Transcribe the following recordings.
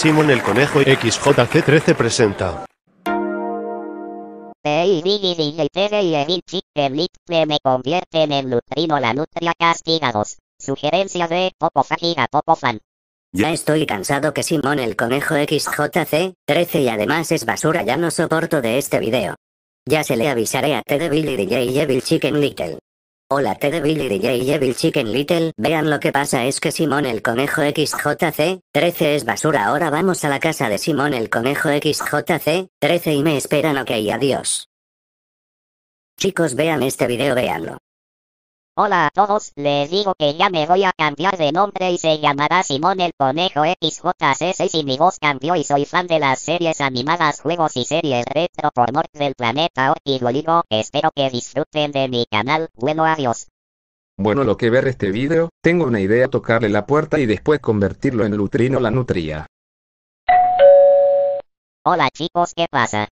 Simón el Conejo XJC13 presenta. me convierte en nutrino la nutria castigados. Sugerencia de Popofan. Ya estoy cansado que Simón el Conejo XJC13 y además es basura ya no soporto de este video. Ya se le avisaré a Teddy Billy DJ y Evil Chicken Little. Hola T Billy y DJ Evil Chicken Little, vean lo que pasa es que Simón el Conejo XJC, 13 es basura ahora vamos a la casa de Simón el Conejo XJC, 13 y me esperan ok adiós. Chicos vean este video veanlo. Hola a todos, les digo que ya me voy a cambiar de nombre y se llamará Simón el Conejo XJC6 y mi voz cambió y soy fan de las series animadas, juegos y series retro por norte del planeta y lo digo, espero que disfruten de mi canal, bueno adiós. Bueno lo que ver este video, tengo una idea tocarle la puerta y después convertirlo en lutrino la Nutria. Hola chicos, ¿qué pasa?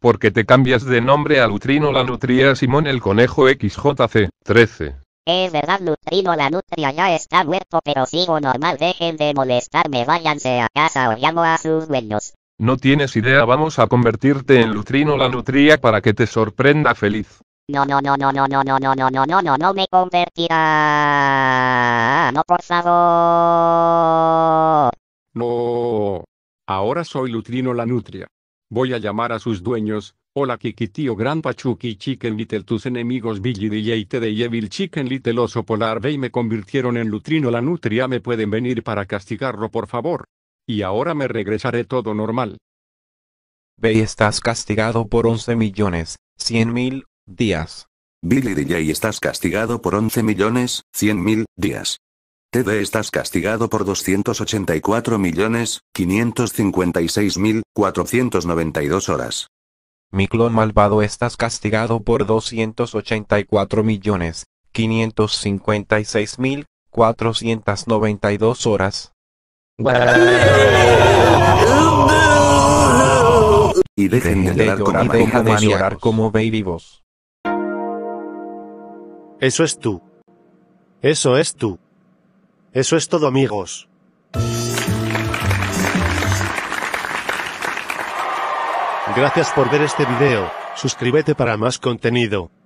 ¿Por qué te cambias de nombre a Lutrino la Nutria, Simón el Conejo XJC, 13. Es verdad, Lutrino la nutria ya está muerto, pero sigo normal, dejen de molestarme, váyanse a casa o llamo a sus dueños. No tienes idea, vamos a convertirte en Lutrino la nutria para que te sorprenda feliz. No, no, no, no, no, no, no, no, no, no, no, no, no me convertirá. No, por favor. No. Ahora soy Lutrino la nutria. Voy a llamar a sus dueños, Hola tío Gran Pachuki Chicken Little tus enemigos Billy DJ T de Evil Chicken Little Oso Polar Bay me convirtieron en Lutrino la Nutria me pueden venir para castigarlo por favor. Y ahora me regresaré todo normal. Bay estás castigado por 11 millones, 100 mil, días. Billy DJ estás castigado por 11 millones, 100 mil, días. TD estás castigado por 284 millones, 556 mil, 492 horas mi clon malvado estás castigado por 284 millones, 556 mil, 492 horas. Y dejen de, llorar, como, y como baby vos. Eso es tú. Eso es tú. Eso es todo amigos. Gracias por ver este video, suscríbete para más contenido.